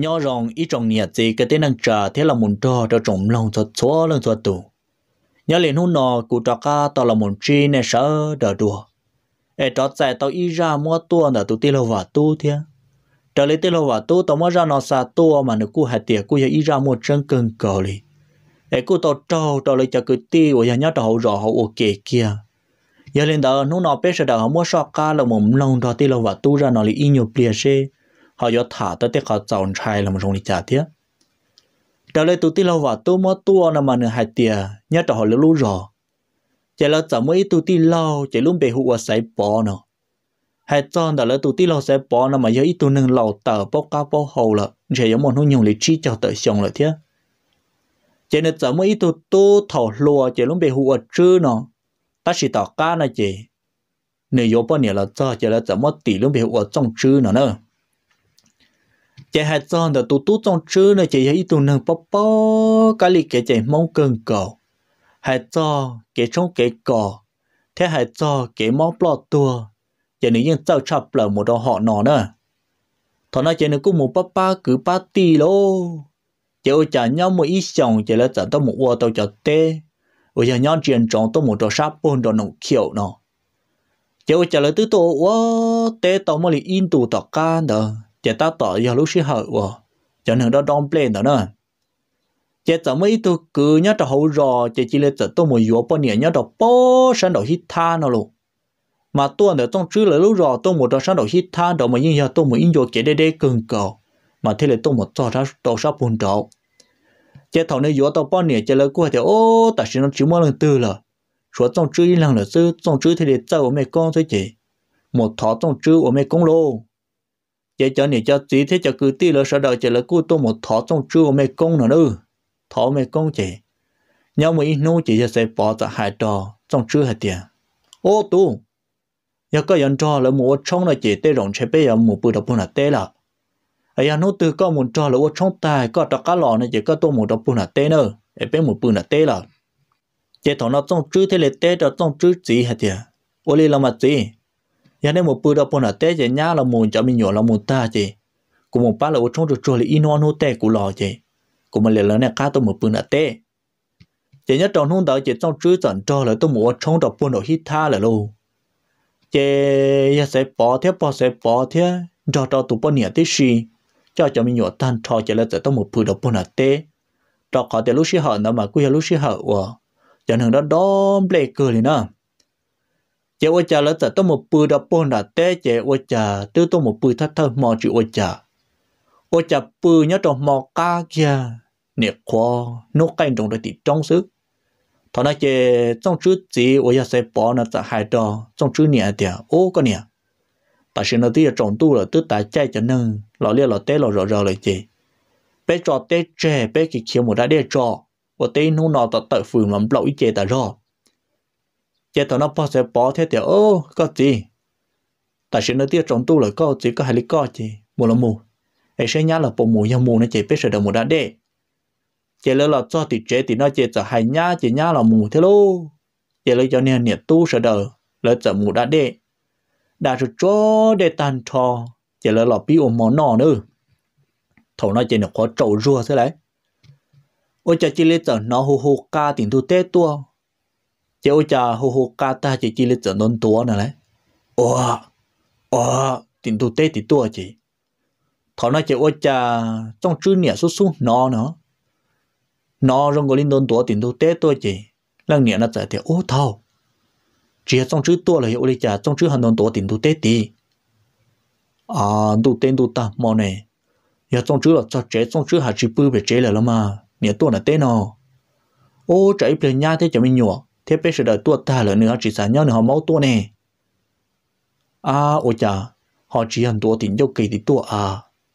nhỏ rộng ít trồng nhẹ gì cái tên năng trả thế là muốn cho cho trồng lòng cho chúa lòng cho tù nhớ liền hôn nọ cụ trò ca tao là muốn chi nè sợ đỡ đùa ê trò chạy tao y ra mua tua là tụi tê lô và tu thế trở lấy tê lô và tu tao mua ra nó xa tua mà nếu cụ hạt tiệt cụ giờ y ra mua chân cưng cờ li ê cụ tao trâu tao lấy cho cứ ti của nhà nhớ tao rõ hậu ok kia nhớ liền đó nó nọ biết sợ đỡ mua sọ ca là muốn lòng đó tê lô và tu ra nó lấy y nhiều bìa xe họ cho thả tới tiếc họ chọn trai là một trong lý trả tiếc trở lại tụi tí lâu vào tôi mua tua nằm mà nửa hai tia nhớ trở họ lưu lưu rõ chỉ là chẳng mấy tụi tí lâu chỉ luôn bề hụa sẽ bỏ nó hai chọn đã là tụi tí lâu sẽ bỏ nằm mà giờ ít tụi nương lâu tờ bốc cao bốc hầu là chỉ giống một hướng nhung lý trí cho tới xong là thế chỉ là chẳng mấy tụi tu thầu lùa chỉ luôn bề hụa chứ nó ta chỉ tỏ cá này chị nếu yếu bao nhiêu là cho chỉ là chẳng mất tỷ luôn bề hụa trong chứ nó nữa chạy hạt son đó tụt tụt trong chữ là chạy ít tụt nâng bó bó cái li cái chạy mong cơn cầu hạt son cái trong cái cỏ thế hạt son cái mong bọt tua chạy nữ nhân tao chập là một đôi họ nọ nữa thằng nó chạy nữ cũng một bó bá cứ bá tì lô chạy ô chả nhau một ít chồng chạy là chạy tao một ô tao chả tê ô chả nhau chuyện trong tao một đồ sáp bồn đồ nồng kiểu nọ chạy ô chả là tứ tổ ô tê tao mà lì in tụ tọt can đó chỉ ta tỏ giờ lúc xí chẳng hạn đó đong plane đó nữa chỉ tớ mới tu cứ nhớ tớ hậu rò chỉ chỉ là tớ tôi muốn yếu bao nhiêu nhớ tớ bao sáng đầu hít tha nó luôn mà tôi nữa trong chữ là lúc rò tôi một tớ sáng đầu hít tha đó mà nhưng giờ tôi muốn yếu chỉ để để cường cầu mà thế là tôi một cho ra đầu sắp buồn đầu chỉ thằng này yếu tớ bao nhiêu chỉ là cô thì ô ta sao nó chỉ muốn lần tư rồi, số trong chữ lần là sư trong chữ thì để cho mẹ con thôi chị một thọ trong chữ của mẹ con luôn giờ cho nè cho tí thế cho cứ ti là sau đó chỉ là cứ tôi một thọ trong chưa mê công nữa nữa thọ mê công chỉ nhau mà ít nô chỉ cho sẽ bỏ ra hai trò trong chưa hết tiền ô tu nhà có dân trò là mua trong là chỉ tê rộng chế bây giờ mua bự đập bùn là tê là ai giờ nô từ có một trò là ô trong tài có trò cá lò này chỉ có tôi một đập bùn là tê nữa ấy bên một bùn là tê là chỉ thọ nó trong chưa thế là tê cho trong chưa gì hết tiền ô li làm mà gì nhà nên một bữa đó bọn là té chỉ nhá là muốn cho mình nhỏ là muốn ta chơi cũng một ba là một trong trượt trượt là ino nô té của lò chơi cũng mà liền lớn này cá tôi một bữa là té chỉ nhớ trong hôm đó chỉ trong chữ tận cho là tôi một trong đó bọn nó hít tha là luôn chỉ dạ sẽ bỏ thế bỏ sẽ bỏ thế cho cho tụi bọn nhà tết gì cho cho mình nhỏ tan cho chỉ là chỉ tôi một bữa đó bọn là té cho có để lúc xí hở nó mà cứ lúc xí hở của chẳng hạn đó đom lệ cười nữa chế ô chả là tớ tôi một bự đó bồn đã té chế ô chả tớ tôi một bự thắt thơ mò chữ ô chả ô chả bự nhớ trong mò cá kia nè khó nô canh trong đôi tít trong sức thọ nó chế trong chú gì ô chả sẽ bỏ nó tại hai đó trong chú nhẹ tiệt ô cái nhẹ ta xin nó ở trong tu là tức tại chạy cho nâng lọ lia lọ té lọ rọ rọ lại chế bé trò té chè bé kì kiếm một đã đe trò và té nô nọ tớ tự phường lắm lậu ý chế ta rồi chế tàu nó bỏ sẽ bỏ thế thì ô có gì tại sao nó tiếc trong tu là có gì có hai lý có gì mù là mù ấy sẽ nhá là bộ mù nhau mù nó chế biết sợ đầu mù đã đẻ chế lỡ là cho thì chế thì nó chế cho hai nhá chế nhá là mù thế lô chế lỡ cho nên nhiệt tu sợ đầu lỡ cho mù đã đẻ đã rồi cho để tàn trò chế lỡ là bị ôm món nọ nữa thầu nó chế nó có trầu rùa thế đấy ôi cha chỉ lấy cho nó hô hô ca tiền tu tết tua chế ô cha hô hô ca ta chỉ chỉ lịch trận non tua nè lấy ồ ồ tiền tu tết thì tua chỉ thọ nói chế ô cha trong chữ nhẹ số số nó nó nó trong cái linh non tua tiền tu tết tua chỉ lăng nhẹ nó chạy thì ô thâu chỉ trong chữ tua là hiểu lý cha trong chữ hàng non tua tiền tu tết tí, à tu tên tu ta mò này giờ trong chữ là cho chế trong chữ hà chỉ bự về chế là lắm mà nhẹ tua là tết nó ô chạy về nhà thế cho mình nhọ thế bây giờ đợi tua ta lỡ nữa chỉ sáng nhau nữa họ máu tua nè à ôi chà họ chỉ hẳn tua tỉnh dâu kỳ thì tua à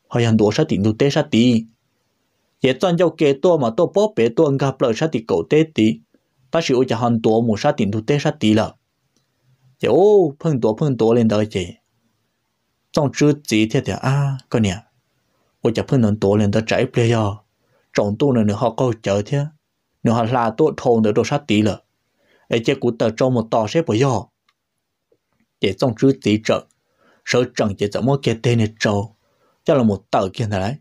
họ hẳn tua sát tỉnh tu tê sát tí vậy toàn dâu kê tua mà tua bóp bể tua gặp lỡ sát tỉnh cầu tê tí bác sĩ ôi chà hẳn tua một sát tỉnh tu tê sát tí là giờ ô phân tua phân tua lên đời chị trong chữ gì thế thì à con nè ôi chà phân nón tua lên đời trái player trọng này nữa họ câu chờ thế nữa họ là tua thôn nữa đồ sát tí là ấy chế cụ tờ trong một tò sẽ bởi do để trong chữ tí trợ sở chẳng chỉ trong một cái tên này trâu cho là một tờ kia này đấy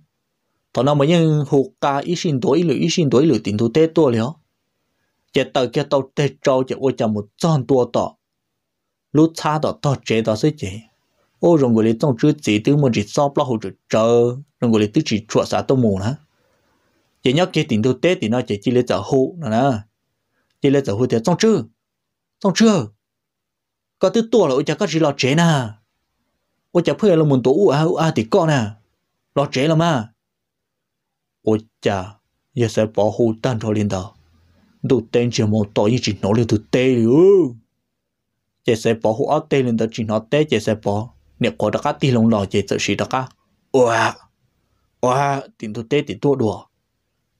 thọ nó mới nhân hụt ca ý sinh tuổi ý lửa ý sinh tuổi lửa tiền thu tê tua lió chế tờ kia tàu tê trâu chế ôi chẳng một tròn tua tỏ lúc xa tỏ tỏ chế tỏ sẽ chế ô rồng người lấy trong chữ tí tứ một chỉ sóp lo hụt trơ rồng người lấy tứ chỉ chuột xả tô mù nữa chế nhóc cái tiền thu tê thì nó chỉ chỉ lấy trợ hụ nữa nè đi lên giờ hồi thì trong chưa trong chưa có thứ tua là ôi cha có gì lo chế nè ôi cha phơi là muốn u a u a thì con nè lo chế là mà ôi cha giờ sẽ bảo hộ tan thôi linh đạo, đủ tên chỉ một tội như chỉ nói lên từ tê liu chỉ sẽ bảo hộ áo tê linh đạo chỉ nói tê chỉ sẽ bảo nếu có đặc tì lòng lo chỉ sợ gì đặc oa oa tiền tôi tê tiền tôi đùa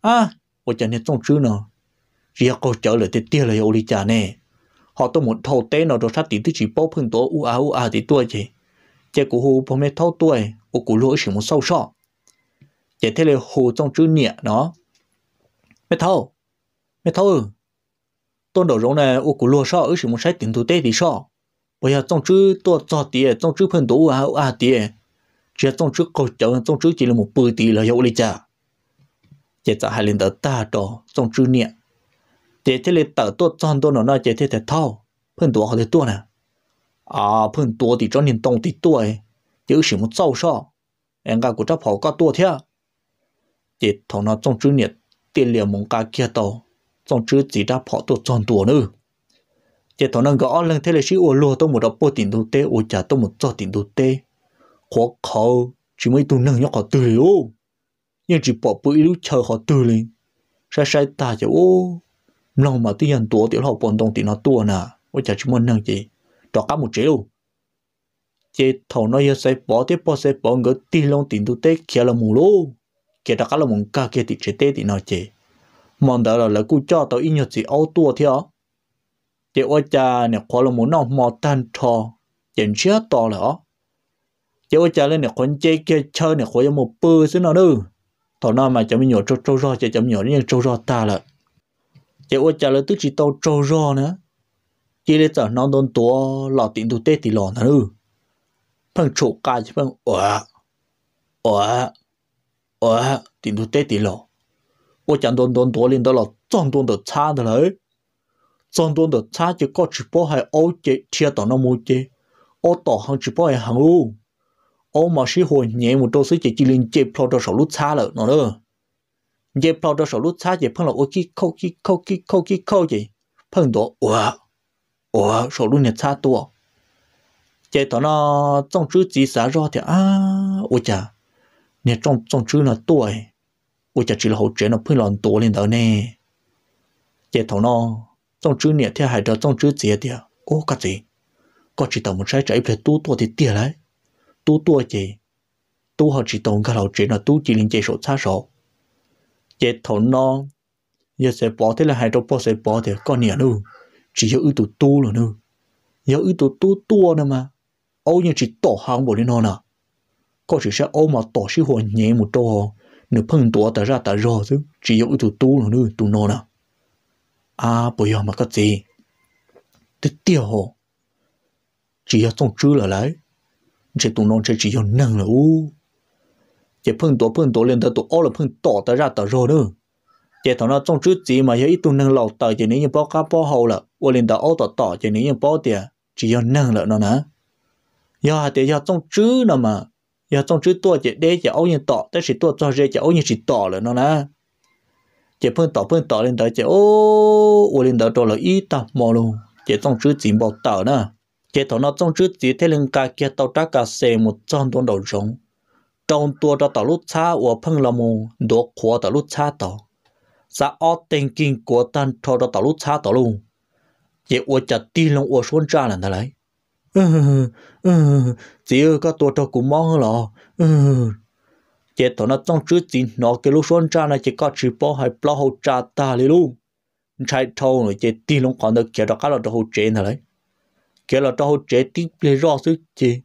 à ôi cha nên trong chưa nào riêng cô trở lại thì tiếc là ô lý cha nè họ tôi muốn thâu tế nó đồ sát tí thì chỉ bố phương tổ u à u à tí tuổi chị chế cụ hù bố mẹ thâu tuổi ô cụ lỗi chỉ muốn sâu sọ chế thế là hù trong chữ nịa nó mẹ thâu mẹ thâu tôn đồ rong này ô cụ lỗi sọ ở chỉ muốn sách tiền thu tế thì sọ bây giờ trong chữ tôi cho tiền trong chữ phương tổ u à u à tiền chế trong chữ câu chở trong chữ chỉ là một bự tí là ô lý cha chế ta hai lần đó ta đó trong chữ nịa chế thế là tờ tôi chọn tôi nó nói chế thế thật thao phân tổ họ thế tôi nè à phân tổ thì cho nên tông thì tôi chứ sự một sâu sao em cả của chấp họ có tôi thế chế thằng nó trong chữ nhiệt tiền liệu mong cả kia tàu trong chữ chỉ đáp họ tôi chọn tôi nữa chế thằng nó gõ lên thế là chỉ ô lô tôi một đọc bộ tiền đồ tê ô trả tôi một cho tiền đồ tê khó khó chỉ mới tôi nâng nhóc họ từ ô nhưng chỉ bỏ bụi lúc chờ họ từ lên sai sai ta chứ ô nó mà tiền tua tiểu học bọn đông tiền nó tua nè với chả chúng mình năng gì cho cả một triệu chế thầu nó giờ sẽ bỏ tiếp bỏ sẽ bỏ ngỡ tiền long tiền tu tết kia là mù lô kia đó cả là mùng ca kia thì chế tết thì nó chế mong đó là là cú cho tao ít nhất gì ô tua theo chế ô cha nè khó là muốn nó mò tan trò chèn chia to là chế ô cha lên nè con chế kia chơi nè khó một bơ xin nào nữa thầu nó mà chấm nhỏ trâu trâu ro chế chấm nhỏ như trâu ro ta là chỉ ô trả là tức chỉ tàu trâu rò nữa chỉ lấy tờ non đôn tua lọ tiền tụ tết thì lọ nữa ừ phần chỗ cả chứ phăng ủa ủa ủa tiền tụ tết thì lọ ô chẳng đôn đôn tua lên đó là chọn đôn được xa rồi đấy chọn đôn được xa chỉ có chỉ bỏ hay ô chế chia tao nó mua chế ô tỏ hàng chỉ bỏ hay hàng u ô mà sĩ hồi nhẹ một đôi sẽ chỉ chỉ lên chế pro đó sầu lúc xa rồi nó nữa 也跑到手路擦，也碰了我去扣去扣去扣去扣去，碰到我我手路也擦多，这到那种植几啥绕的啊，我家你种种植那多哎，我家只了好摘那碰了多领导呢，这头呢种植呢天还到种植节的，我个子个只到我摘摘一片多多的地来，多多的，多好只到个老摘那多几零几手擦手。chế thốn nó giờ sẽ bỏ thế là hai trong bỏ sẽ bỏ thì con nhỉ luôn chỉ có ưu tụ tu là luôn giờ ưu tụ tu tu nữa mà ô nhưng chỉ tổ hàng bộ đi nó nè à. có chỉ sẽ ô mà tổ sĩ hồn nhẹ một chỗ nửa phân tổ ta ra ta rò chứ chỉ có ưu tụ tu là luôn tu nó nè à bây giờ mà có gì thì tiêu hồ chỉ có trong chữ là lấy chỉ tụ nó chỉ chỉ có năng là u chỉ phun tổ phun tổ lên tới tổ ô là phun tổ tới ra tới rồi nữa chỉ thằng nó trong trước chỉ mà giờ ít tu nâng lầu tới chỉ nếu như bao cá bao hậu là ô lên tới ô tới tổ chỉ nếu như bao tiền chỉ do nâng lợn nó nè giờ thì giờ trong trước nó mà giờ trong trước tôi chỉ để chỉ ô như tổ tới chỉ tôi cho ra chỉ ô như chỉ tổ lợn nó nè chỉ phun tổ phun tổ lên tới chỉ ô ô lên tới tổ là ít ta mò luôn chỉ trong trước chỉ bao tờ nè chỉ thằng nó trong trước chỉ thế liền cả kia tàu trá cá xe một trăm tuần đầu rồng trong tua đó tàu lút cha của phăng là mù đổ của tàu lút cha tàu giá ở tình kinh của tan cho đó tàu lúc cha tàu luôn chỉ ở chợ ti lòng ở xuống cha là thế này chỉ có tua cho cũng mong là chỉ tao nó trong chữ tiền, nó cái lúc xuống cha này chỉ có chỉ bỏ hai bao hồ cha ta đi luôn chạy thâu rồi chỉ ti lòng còn được chỉ đó cái là đó hậu chế thế này cái là đó hậu chế ti lấy rõ chứ chỉ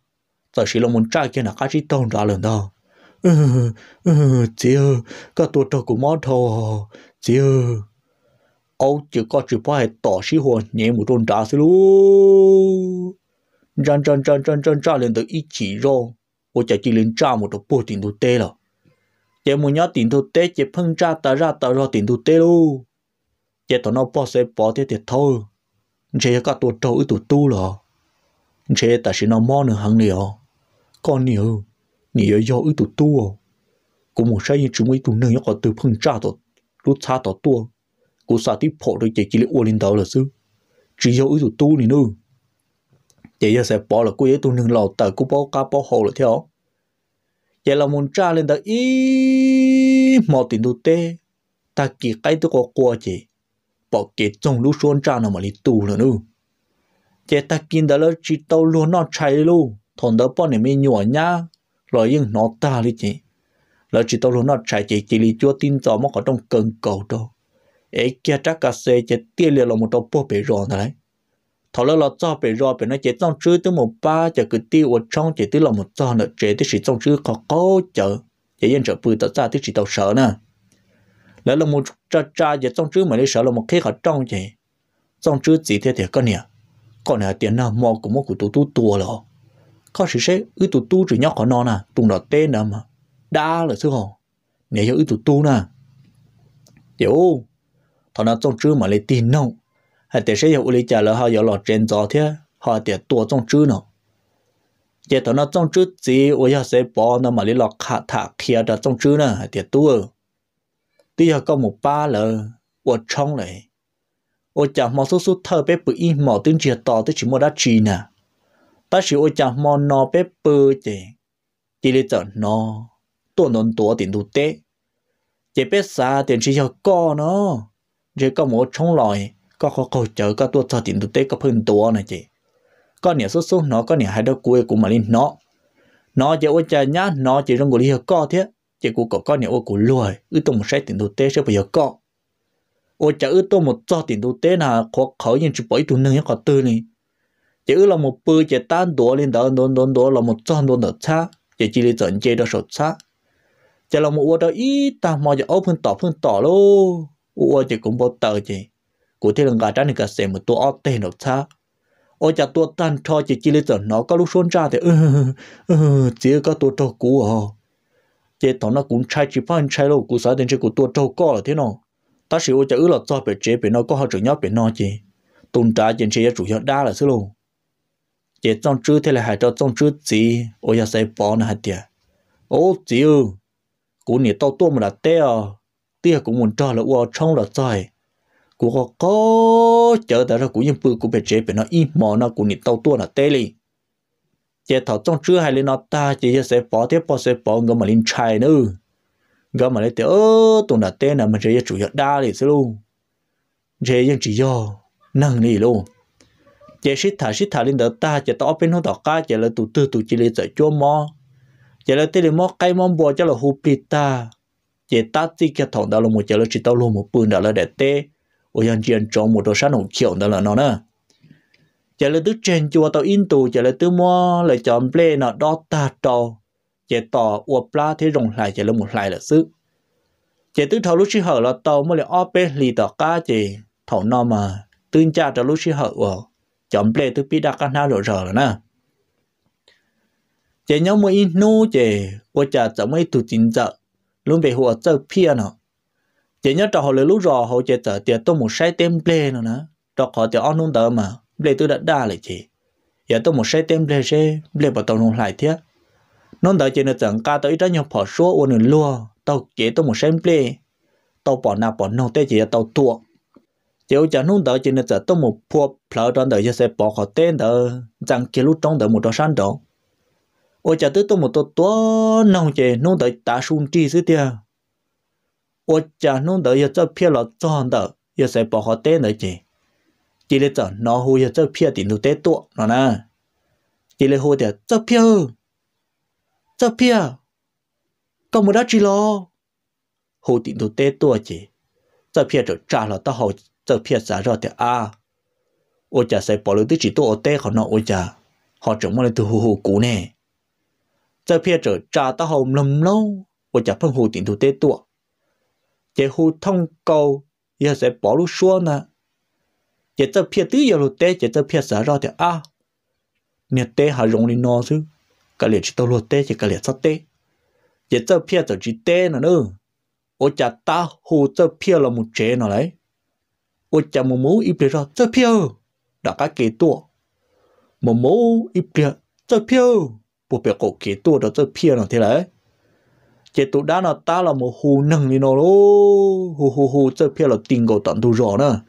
giờ chỉ là muốn trai kia là cái gì tông ra lần đó ừ ừ chị ơi cái tuổi trò của món thô chị ơi ông chỉ có chỉ phải tỏ sĩ hồ nhẹ một đồn trả xí luôn chân chân chân chân chân chân lên tới ít chỉ rồi ô chả chỉ lên trả một đồ bộ tiền đồ tê rồi chị muốn nhớ tiền đồ tê chỉ phân trả tờ ra tờ ra tiền đồ tê luôn chị tao nó bỏ sẽ bỏ thế thiệt thôi chị cái tuổi trâu ít tuổi tu rồi chị ta chỉ nó mò nữa hằng liều con nè ơ nè ơ do ư tụ tu cô một sai chúng ấy tụ nương có từ phun cha tổ lúc cha tổ tu cô sa tí phổ được chỉ chỉ lấy lên đầu là sư chỉ do ư tụ tu nè nương chỉ giờ sẽ bỏ là cô ấy tụ nương lầu tờ cô bỏ cá bỏ hồ là theo vậy là muốn cha lên tờ ít mò tiền tụ tê ta kỳ cái tôi có qua chị bỏ kế trong lú xuân cha nó mà đi tu nữa nương chị ta kinh đó là chỉ tao luôn nó chạy luôn thôn đó bọn này mới nhỏ nhá rồi nhưng nó ta đi chị rồi chỉ tao luôn nó chạy chị chỉ lý chúa tin cho mà có trong cơn cầu đâu ấy kia chắc cả xe chết tiền liền là một tàu bò bể rồi này, thọ lỡ là cho bể rồi bể nó chết trong chữ tới một ba chả cứ tiêu ở trong chỉ tới là một cho nữa chết tới chỉ trong chữ khó cố chở chỉ dân trở bự tao ra tới chỉ tao sợ nè lại là một cha cha giờ trong chữ mà đi sợ là một khi họ trong chị trong chữ chỉ thế thì con nè con nè tiền nào mò cũng mò của tu tu tua rồi khó sự sẽ ư tụ tu chỉ nhóc có non à tụng đỏ tên nè à mà đa là sư hồ nếu cho ư tụ tu nà, tiểu thọ nó trong chữ mà lấy tin nông hay để sẽ yêu lấy trả lời họ yêu lọt trên gió thế họ để tua trong chữ nó giờ thọ nó trong chữ gì ôi giờ sẽ bỏ nó mà lấy lọt khả thả kia đó trong chữ nè để tua tuy họ có một ba lời ở trong này ôi chả mò số số thơ bé bự im mò tiếng chia to tới chỉ mò đá chi nè ta chỉ ôi chả mò nó bé bơ chè chỉ lấy chở nó tuôn tuần tuần tiền đủ té chỉ bé xa tiền chỉ cho co nó chỉ có một trong lòi có khó cầu chờ có tuần cho tiền đủ té có phân tuần này chị con nhà số số nó con nhà hai đứa cuối cũng mà lên nó nó chỉ ôi chả nhá nó chỉ trong người đi co thế chỉ của cậu con nhà ôi của lùi ư tông một sai tiền đủ té sẽ bây giờ co ôi chả ư tông một cho tiền đủ té là khó khẩu nhưng chỉ bỏ ít nương nữa có tư này chỉ là một bữa chỉ tan đũa lên đó đón đón đó là một trăm đón đó cha chỉ chỉ là trận chế đó số cha chỉ là một ô đó ít ta mà chỉ ốp hơn tỏ hơn tỏ lô ô chỉ cũng bao tờ chỉ cụ thể là gà trắng này cả sẽ một tua ốp tiền đó cha ô chả tua tan cho chỉ chỉ là trận nó có lúc xuống cha thì ừ ừ chỉ có tua trâu cũ à chỉ thằng nó cũng chạy chỉ phải chạy lô cụ sợ đến chỉ cụ tua trâu co là thế nào ta sử ô chả ứ là cho bể chế bể nó có hơi chữ nhóc bể nó chỉ tồn tại trên chế chủ yếu đa là xí luôn chỉ trong chữ thế là hai cho trong chữ gì ô ya sẽ bỏ nó hết tiền ô chịu cú nè tao tua mà là té à tia cũng muốn cho là ô trong là trời cú có có chờ tới là cú yên bự cú bị chế bị nó im mò nó cú nè tao tua là té li chỉ thọ trong chữ hai lên nó ta chỉ ya sẽ bỏ tiếp bỏ sẽ bỏ ngắm mà linh chai nữa ngắm mà lên té ơ tụi là té nè mà chế chủ yếu đa đi xí luôn chế yên chỉ do năng đi luôn chế sĩ thả sĩ thả lên đó ta chế tao bên nó đó cá chế là tụ tư tụ chỉ lấy giải chúa mò chế là tê mò cái mò bò chế là hụp bị ta chế ta chỉ cái thằng đó là một chế là chỉ tao luôn một bữa đó là để tê ôi anh chị anh chọn một đồ sáng hồng kiểu đó là nó nữa chế là tứ trên chùa tao in tù chế là tứ mò lại chọn ple nó đó ta trò chế tỏ uo pla thế rồng lại chế là một lại là sức chế tứ thầu lúc sĩ hở là tàu mới lại ở bên lì tỏ cá chế thầu nó mà tương cha cho lúc sĩ hở chấm ple từ bị đặt na rồi rồi nè chế nhau mới in nô chế của cha cháu mới tụ chính trợ luôn về hồ chơi pia nó chế nhau trò họ lấy lúc rồi họ chế tờ tiền tôi một sai tem ple nó nè trò họ tiền ăn nung tờ mà ple từ đã đa lại chị giờ tôi một sai tem ple chế ple bảo tao nung lại thế nôn tờ chế nó chẳng ca tới ra nhau bỏ số ôn lúa tao chế tôi một sai ple tao bỏ nào bỏ nô tới chế tao tuột chiều chả nung đỡ chỉ nên chả tôm một phua phở trong đỡ cho sẽ bỏ khó tên đỡ rằng kia lúc trong đỡ một đó sáng đó ô chả tới tôm một tô tua nông chè nung đỡ ta xuống chi xí tia ô chả nung đỡ cho phía lọ cho hàng đỡ cho sẽ bỏ khó tên đỡ chứ. chỉ là chả nó hú cho phía tiền đồ tế tua nó nè chỉ là hú giờ cho phía cho phía còn một đó chỉ lo hú tiền đồ tế tua chỉ cho phía rồi trả là tao hậu 这片啥热的啊？我家在保留的几多带好呢？我家好怎么了都好好过呢？这片这炸到好冷喽，我家喷火点头带多，这火通高也在保留说呢，这这片都要了带，这这片啥热的啊？你带还容易拿走，个脸去到了带，这个脸咋带？这这片就去带了呢，我家打火这片了么？这哪来？我叫某某一边说这票，大家给多，某某一边这票，不别个给多的这票呢，听来，这都单了打了某湖能哩喏咯，呼呼呼，这票了定个等都热呢，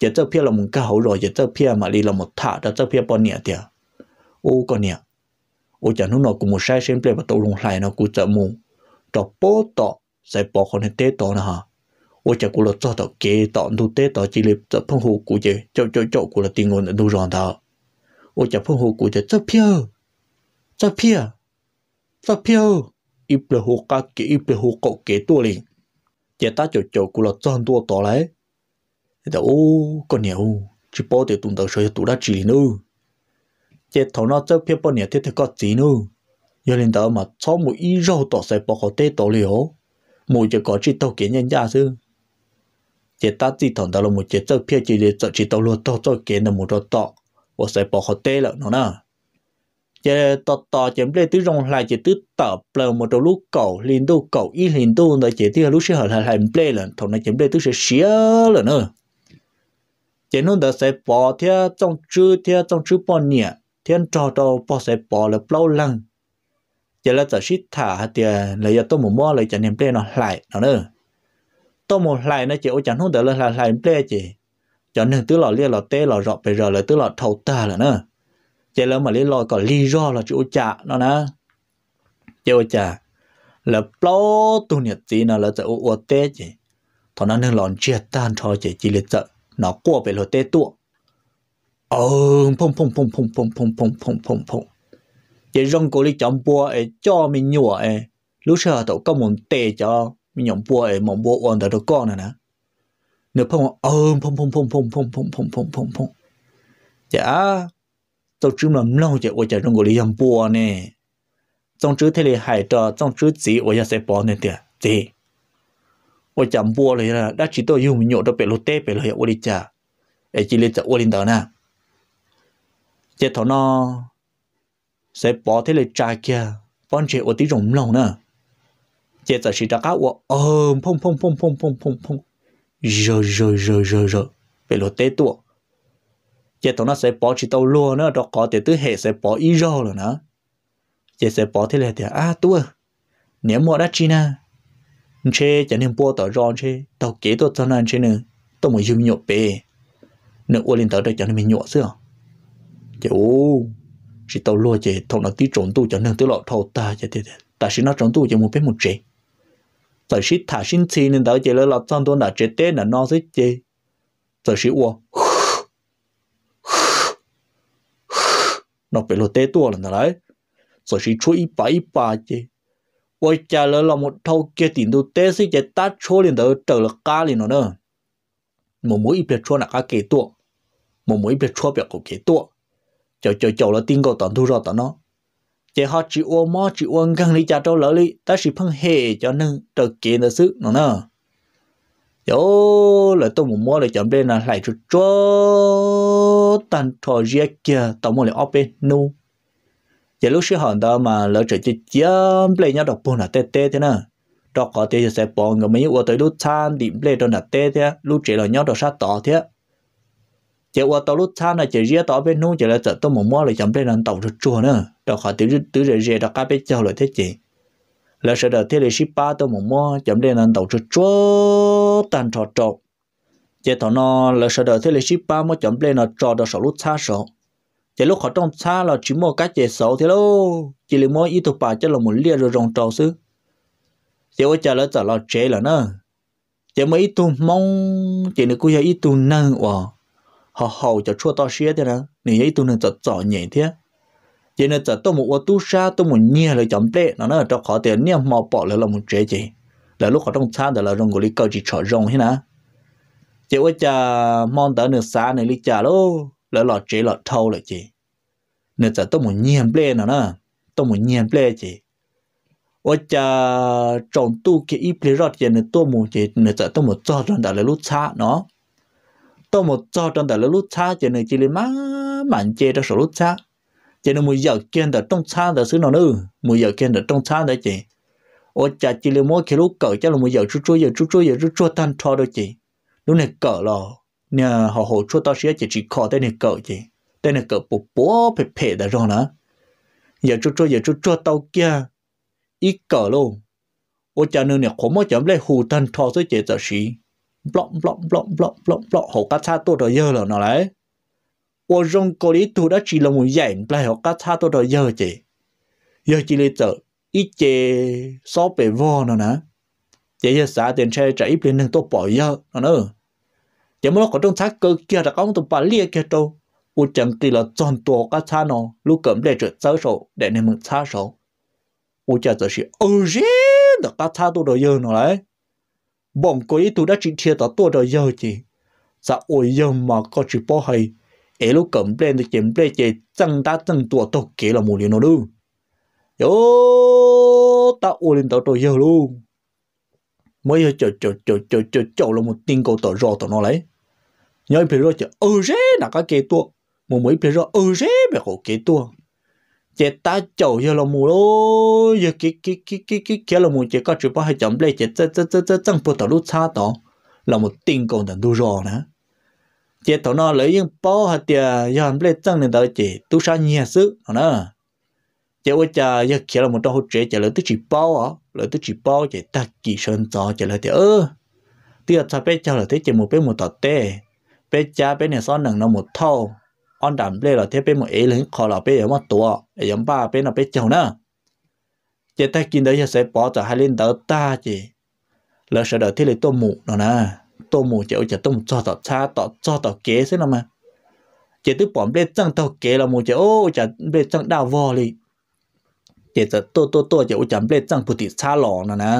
这这票了某个好热，这这票嘛哩了某塔的这票半年的，哦个年，我讲侬那古某晒身别把都弄来呢，古这某，到报道在报可能得到呢哈。我只顾了做到给到努得到这里这澎湖估计就就就顾了定我努让他，我只澎湖估计这票，这票，这票，一百户家给一百户搞给多哩，这他就就顾了赚多到来，那哦，个鸟，只包的动到手多了几呢，这头那这票半年天天搞几呢，有领导嘛，草木一绕到晒包好得到了哦，木就搞起到给人家是。chế ta chỉ thằng đó là một chế tơ phía chỉ để cho chỉ tao luôn tao cho kế là một đó to, và sẽ bỏ họ tê lợn nó nè chế tọ tọ chém lê tứ rong lại chế tứ tờ plờ một đầu lúc cầu liên đô cầu y liên đô là chế tứ lúc sẽ hợp lại làm lê lợn thằng này chém lê tứ sẽ xía lợn nữa chế nó đã sẽ bỏ theo trong chữ theo trong chữ bỏ nhẹ thiên trò đâu bỏ sẽ bỏ là lâu lần chế là chỉ thả thì là giờ tôi muốn mua lại chả niệm lê nó lại nó nữa tôi một lại nó chỉ ôi chẳng hôn tới là lại ple chỉ cho nên tứ lọ lia lọ tê lọ rọ bây giờ là tứ lọ thầu ta là nữa chỉ là mà lý lọ còn lý do là chỗ chả nó nè chỗ chả là plô tu nhiệt gì nó là tự ô tê chỉ thằng nó nên lòn chia tan cho chỉ chỉ liệt trợ nó qua về lọ tê tụ ôm pom pom pom pom pom pom pom pom pom pom chỉ rong cổ li chấm bùa ấy cho mình nhủa ấy lúc sau tao có muốn tê cho mình nhộng bùa ấy mộng bùa ổn tại đó con nè nè nếu phong ôm phong phong phong phong phong phong phong phong phong phong chả tao chứ mà lâu chả ôi chả trong người bùa nè trong chữ thế này hại trò trong chữ gì ôi chả sẽ bỏ nè tiệt gì ôi chả bùa này là đã chỉ tôi dùng mình nhộng đâu bị lột tê bị lời ôi đi chả ấy chỉ lên chả ôi lên đó nè chết thọ nó sẽ bỏ thế này trà kia bọn chị ôi tí lâu nè 接着是这个我哦砰砰砰砰砰砰砰，热热热热热，被落得多。接着那谁包起到落呢？这搞得都黑谁包一热了呢？接谁包起来的啊多，年末的去呢？你去今天包到热去，到几多灾难去呢？都没有尿呗，那我领导在讲你们尿是啊？kiểu chỉ tàu lúa chỉ thằng nó tí trộn tu chẳng nên tới lọ thầu ta chỉ thế ta chỉ nó trộn tu chỉ một bé một trẻ giờ sĩ thả sinh chi nên đó chỉ là lọt trong đó là chết té là no rất chê giờ sĩ uo nó bị lột té tua là đấy giờ sĩ chui ít bà ít bà chê ôi cha lỡ là một thâu kia tiền đồ té sĩ chê tát chua lên đó trở là cá lên nó nữa một mũi ít biệt chua là cá kế tua một mũi biệt chua biệt cổ kia tua chờ chờ chờ là tin cầu tao thu ra tận nó chỉ họ chỉ uống mò chỉ uống gần đi chả trâu lỡ đi ta chỉ phân hệ cho nên trở kiện là sức nó nè yo là tôi muốn mua là chọn đây là lại chút cho tan trò riết kia tao muốn là open bên nu giờ lúc xưa hòn đó mà lỡ trở chỉ chậm lên nhau đọc buồn là tê tê thế nè đọc có tê sẽ bỏ người mấy uống tới lúc than điểm lên đó là tê thế lúc trẻ là nhau đọc sát tỏ thế chỉ qua tàu lúc xa này chỉ riêng tàu chỉ là chợ tàu mồm mua lại chậm lên là tàu rất chua nữa đâu khỏi tứ tứ rồi riêng đâu cá bên châu lại thế chị là sợ đợt thế là ship ba tàu mồm mua chậm lên là tàu rất chua tan trọ trọ chỉ tàu nó là sợ đợt thế là ship ba mua chậm lên là trọ đâu sợ lúc xa số chỉ lúc khỏi trong xa là chỉ mua cá chè sầu thế luôn chỉ là mua ít tụ bà chỉ là một lia rồi rong trầu xứ chỉ qua chờ là chợ là chế là nữa chỉ mới ít tụ mong chỉ là cứ giờ ít tụ năng wow họ hầu cho chua to xía thế nào nên ấy tôi nên cho cho nhẹ thế vậy nên cho tôi một tu sa tôi một nhẹ là chấm tệ nó nó cho khó tiền nhẹ mò bỏ lại là một chế chỉ là lúc họ trong sáng là rong gọi lý chỉ cho rong thế nào chỉ có cha mong tới nửa xa này lý cha lô là lọt chế lọt thâu là chỉ nên cho tôi một nhẹ ple nó nó tôi một nhẹ ple chỉ ở cha trồng tu cái y ple rót cho nên tôi một chỉ nên cho tôi một cho rằng đã là lúc xa nó tôi một cho trong tại lúc xa chỉ này chỉ lấy má mạnh chê cho số lúc xa chỉ là mùi dầu kiên tại trong xa tại xứ nào nữa mùi dầu kiên tại trong xa tại chị ô chả chỉ lấy mỗi khi lúc cỡ chắc là mùi dầu chú chú dầu chú chú dầu chú chú thanh cho đôi chị lúc này cỡ là nhà họ hồ chú tao sẽ chỉ chỉ khó tên này cỡ chị tên này cỡ bố bố phê phê đã rồi nè giờ chú chú giờ chú chú tao kia ít cỡ luôn ô chả nữa nè khổ mỗi chấm lấy hù thanh cho tới chị tao xí block block block block block block họ cá cha tôi rồi giờ là nó đấy ô rong cô đi tu đã chỉ là một dạy lại họ cá cha tôi rồi giờ chị giờ chỉ lấy tờ ít chê so bề vo nó nè chị giờ xã tiền xe chạy ít lên đường tôi bỏ giờ nó nữa chị muốn có trong thác cơ kia là có một tụ bà liệt kia đâu u chẳng kỳ là toàn tổ cá cha nó lúc cầm để trượt sáu sổ để nên mừng sáu sổ u chả chỉ ơ gì là cá cha tôi rồi giờ nó đấy bọn cô ấy tụi đã chỉ chia tao tôi rồi giờ chị dạ ôi giờ mà có chỉ bỏ hay ấy lúc cầm lên thì chém lên chị chẳng đã chẳng tụa tôi kể là một điều nó luôn, yo ta ôi lên tao tôi giờ luôn mới giờ chờ chờ chờ chờ chờ chờ là một tin cầu tao rò tao nó lấy nhớ bây giờ chờ ơ rế là cái kế tua một mấy bây giờ ơ rế mà khổ kế tua chế ta chậu giờ là mù lô giờ cái cái cái cái cái kia là mù chế có chữ bao hai chấm lê chế chế chế chế chế tăng bộ tàu lúc xa đó là một tình cầu đàn đu rò nữa chế tàu nó lấy những bao hai tia giờ lê tăng nên đó chế tu sa nhẹ sức nữa chế với cha giờ kia là một đôi chế chế lấy tới chỉ bao á lấy tới chỉ bao chế ta kỳ sơn gió chế lấy tia ơ tia cha bé cha là thế chế một bé một tọt té bé cha bé này son nặng nó một thau on đảm lê là thế bên một ấy là khó là bên ở một tổ ở giống ba bên là bên chồng nữa chỉ ta kinh đấy sẽ bỏ cho hai lên đỡ ta chỉ lỡ sợ đỡ thế là tôm mù nó nè tôm mù chỉ chỉ tôm cho tao cha tao cho tao kế thế nào mà chỉ tức bỏ bên chẳng tao kế là một chỉ ô chỉ bên chẳng đào vò đi chỉ chỉ tô tô tô chỉ ô chỉ bên chẳng bút thì cha lò nó nè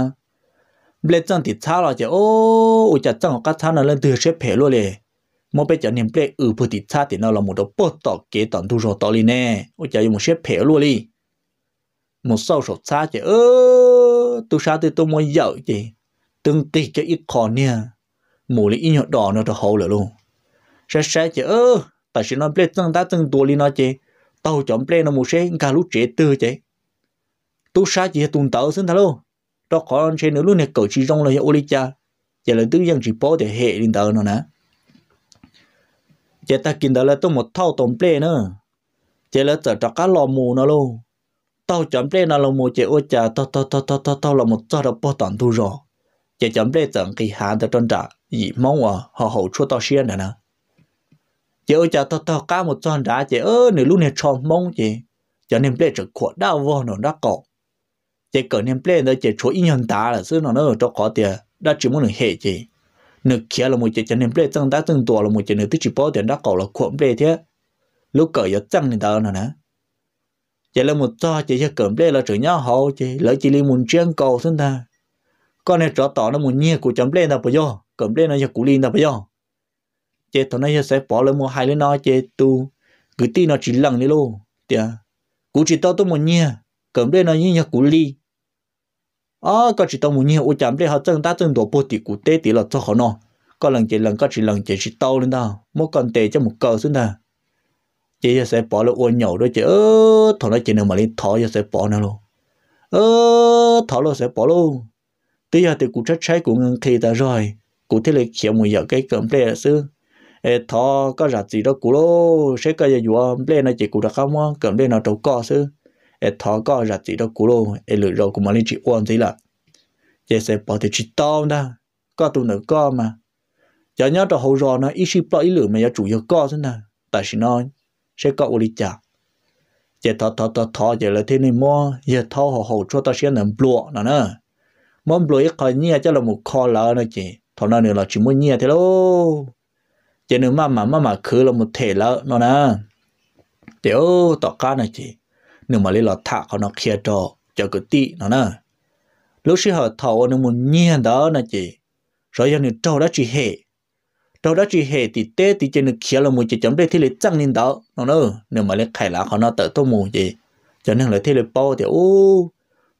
bên chẳng thì cha ô ô chỉ chẳng có cha nó lên từ xếp phe luôn liền mô bây giờ niệm lệ ừ phụ tịch xa thì nó là một đồ bó tỏ kế tận thu rồi tỏ lì nè ôi chả dùng một xếp phèo luôn đi một sâu sổ xa chứ ơ tu xa thì tôi muốn dậu chứ tương tì cho ít khó nè mù lì ít nhọt đỏ nó đồ hậu lửa luôn xa xa chứ ơ tại sao nó lệ tăng tá tăng tua lì nó chứ tàu chọn lệ nó một xe cả lúc chế tư chứ tu xa chỉ tuần tàu xin thà luôn đó khó ăn xe nữa luôn nè cậu chỉ rong là ô lì cha giờ là tư dân chỉ bó để hệ lên tàu nó nè giờ ta kinh đó là tôi một thau tổn ple nữa giờ là trở cho cá lò mù nó luôn tao chấm ple nó lò mù giờ ôi chả tao tao tao tao tao tao là một cho được bao tổn thu rồi giờ chấm ple chẳng kỳ hạn cho trơn trả gì mong à họ hậu chúa tao xiên nè giờ ô chả tao tao cá một trơn trả giờ ơ nửa lúc này tròn mong chị cho nên ple trở khổ đau vô nó đã cọ giờ cởi nên ple nó giờ chúa yên nhân ta là xứ nó nó cho có tiền đã chỉ muốn được hệ chị nước kia là một chuyện cho nên bây tăng đã từng tuổi là một chuyện nửa tích chỉ bao tiền đã cầu là cuộn bây thế lúc cởi giờ tăng thì tao nè nè chỉ là một to chỉ cho cẩm đây là chữ nhau hậu chỉ lỡ chỉ li muốn chuyên cầu thân ta con này trở tỏ nó muốn nhẹ của chấm lên là bây giờ cẩm đây nó giờ cũ li là bây giờ chỉ thằng này giờ sẽ bỏ lên một hai lên nó chỉ tu cứ tin nó chỉ lằng đi luôn tiệt cũ chỉ tao tôi muốn nhẹ cẩm đây nó như giờ cũ li à có chỉ tao muốn nhiều ôi chậm để họ chân ta chân đồ bột thì cụ tế thì là cho họ nó có lần chỉ lần có chỉ lần chỉ chỉ lên tao mỗi con tệ cho một cờ xuống nè chỉ sẽ bỏ là uốn nhậu đó chứ ơ nó chỉ nào mà lên thọ giờ sẽ bỏ nó luôn ơ thọ nó sẽ bỏ luôn bây giờ thì cụ chắc trái của ngân thì ta rồi cụ thế là kiểu một giờ cái cầm play sư ê có rạch gì đó cụ lô sẽ cái giờ vua play này chỉ cụ đã không cầm play nào trâu co sư e thọ co ra chỉ đó cú lô e lười rồi cũng mà lên chỉ uốn gì là giờ sẽ bỏ thì chỉ to nè có tụi nó co mà giờ nhớ đó hậu rồi nó ít ship ít lười mà giờ chủ yếu co thế nào tại sao nó sẽ có uli chả giờ thọ thọ thọ thọ giờ là thế này mua giờ thọ hậu hậu cho ta sẽ làm blue nè nè món blue cái nhia chắc là một kho lỡ nè chị thọ nó nữa là chỉ muốn nhia thế lô giờ nữa mà mà mà mà cứ là một thể lỡ nó nè tiểu tọt cá nè chị nếu mà lấy lọt thả họ nó kia trò cho cái tí nó nè lúc xưa họ thầu muốn nhiên đó nè chị rồi giờ nó trâu đó chỉ hệ trâu đó chỉ hệ thì tê thì trên nó kia là muốn chỉ chấm đây thì lấy trăng lên đó nó nè nếu mà lấy khai lá họ nó tự tô mù gì cho nên là thế lấy bao thì ô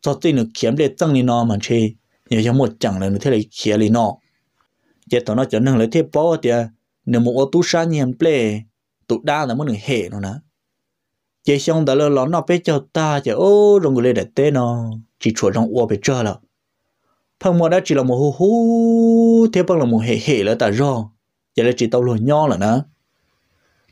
cho tin nó kiếm để trăng lên nó mà chơi nhiều cho một chẳng là nó thế lấy kia lên nó chỉ tao nó cho nên là thế bao thì à, nếu một ô tô sang nhiên ple tụ là muốn hệ nó nè chị xong đã lỡ nó bé cho ta chị ô rồi người để tên nó chỉ chuột trong uo bé cho là phong mò đã chỉ là một hú hú thế bằng là một hệ hệ là ta rong giờ là chỉ tao luôn nho là nó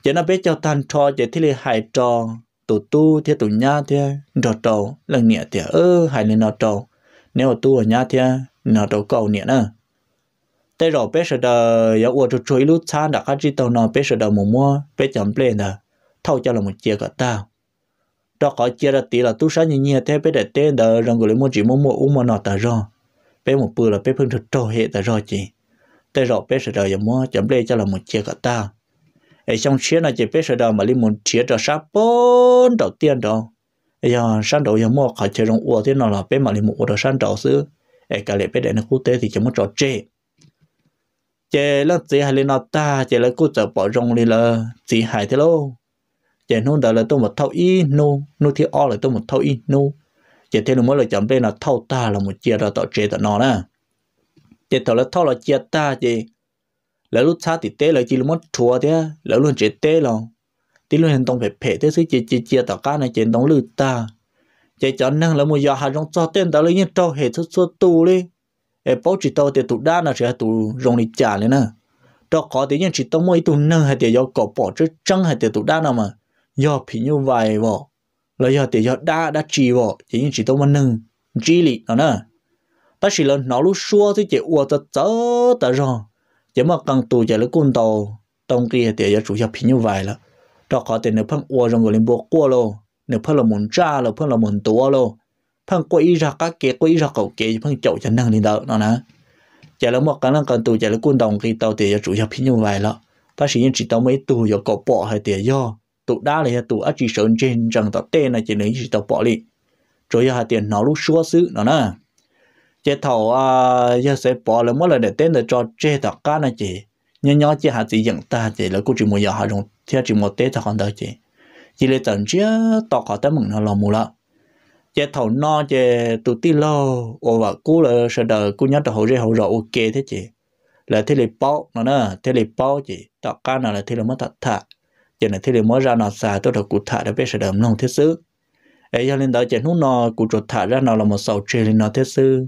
giờ nó bé cho tan cho giờ thì là hại trò tụ tu thế tụ nha thế trò trầu là nhẹ thế ơ hại nên nó trầu nếu tu ở nhà thế nó trầu cầu nhẹ nữa thế rồi bé sợ đời giờ uo cho chuối lút xa đã khát chỉ tao nó bé sợ đời mồm mua bé chậm lên à thâu cho là một chiếc của tao đó có chia ra tí là tu sáng như nhẹ thế bé để tên đỡ rằng người mua chỉ mua mua uống mà nọ ta rồi bé một bữa là bé phương thực trâu hệ ta rồi chỉ tới rõ bé sẽ đợi giờ mua chấm lê cho là một chiếc của tao ấy trong chia là chỉ bé sẽ đợi mà đi một chia cho sáp bốn đầu tiên đó ấy giờ sáng đầu giờ mua khỏi chơi rong uo thế nào là bé mà đi một đầu sáng đầu xứ ấy cả lệ bé để nó cú tế thì chấm một trò chơi chế là chỉ hai lên nọ ta chế là cú chờ bỏ rong đi là chỉ hai thế luôn giờ nó đã là tôi một thâu y nô nô thì o là tôi một thâu y nô giờ thế là mới là chậm đây là thâu ta là một chia là tạo chế tạo nó nè giờ thâu là thâu là chia ta gì lỡ lúc xa thì tế là chỉ là mất chùa thế lỡ luôn chế tế là tí luôn hành động phải phê thế chứ chia chia chia tạo cá này chế động lư ta giờ cho năng là một giờ hà trong cho tên tạo lấy những trâu hệ xuất xuất tu đi để bảo chỉ tạo thì tụ đa là sẽ tụ rong đi trả lên nè đó có thì những chỉ tao mỗi tụ năng hay để do cổ bỏ chứ chẳng hay để tụ đa nào mà do phí như vậy bỏ là do tiền do đa đã chỉ bỏ chỉ như chỉ tôi mà nâng chỉ lì nó nè ta chỉ là nó lúc xua thì chỉ uo ta chớ ta rồi chỉ mà cần tu chỉ là cun tàu trong kia tiền do chủ do phí như vậy là đó có tiền nếu phân uo rồi người lên buộc qua lô nếu phân là muốn cha là phân là muốn tua lô phân quay ra các kia quay ra cầu kia phân chậu chân năng lên đó nó nè chỉ là một cái năng cần tu chỉ là cun đồng khi tàu tiền do chủ do phí như vậy là ta chỉ như chỉ tao mấy tu do cổ bỏ hay tiền do tụ đa là tụ ở chỉ sơn trên chẳng tập tên là chỉ lấy chỉ tập bỏ đi rồi giờ tiền nó lúc xua xứ nó nè chế thầu à giờ sẽ bỏ là mỗi là để tên là cho chế tập cá này chị nhỏ nhỏ chỉ hạt chỉ dẫn ta chỉ là cũng chỉ một giờ hạt dùng theo chỉ một tế thằng con đó chị chỉ lấy tận chế tọt họ tới mừng nó lo mù lợ chế thầu no chế tụ ti lo ô và cú là sợ đời cú nhớ tàu hậu rễ hậu rậu ok thế chị là thế là bỏ nó nè thế là bỏ chị tập cá nào là thế là mất thật thật giờ này thì mới ra nó xả tôi được cụ thả để biết sẽ đầm nông thiết sư ấy cho nên đó chỉ nút nó cụ chuột thả ra nó là một sầu chơi lên nó thiết sư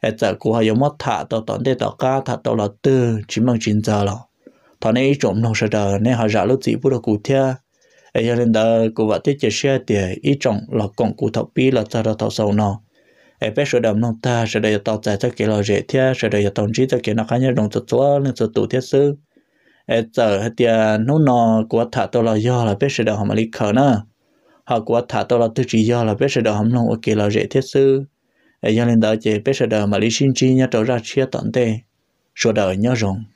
ấy giờ cụ hay dùng mất thả tôi tận đây tao ca thả tôi là tư chỉ bằng chín giờ rồi thọ này ít trộm nông sẽ đờ nên họ giả lúc gì bút được cụ thia ấy cho nên đó cụ vợ thiết chỉ xe tiền ít trọng là còn cụ thọ pi là ta đã thọ sầu nó ấy bé sẽ đầm nông ta sẽ đây tao giải cho cái lo dễ thia sẽ đây tao chỉ cho cái nó khá nhiều đồng tụt tụa nên tụt tụ thiết sư giờ thì nó à, nó của thả tôi là do là biết sự đó họ mà lý khờ nữa họ của thả tôi là tôi chỉ do là biết sự đó họ không ok là dễ thiết sư do nên đó chỉ biết sự đó mà lý sinh chi nhớ trở ra chia tận tê số đời nhớ rộng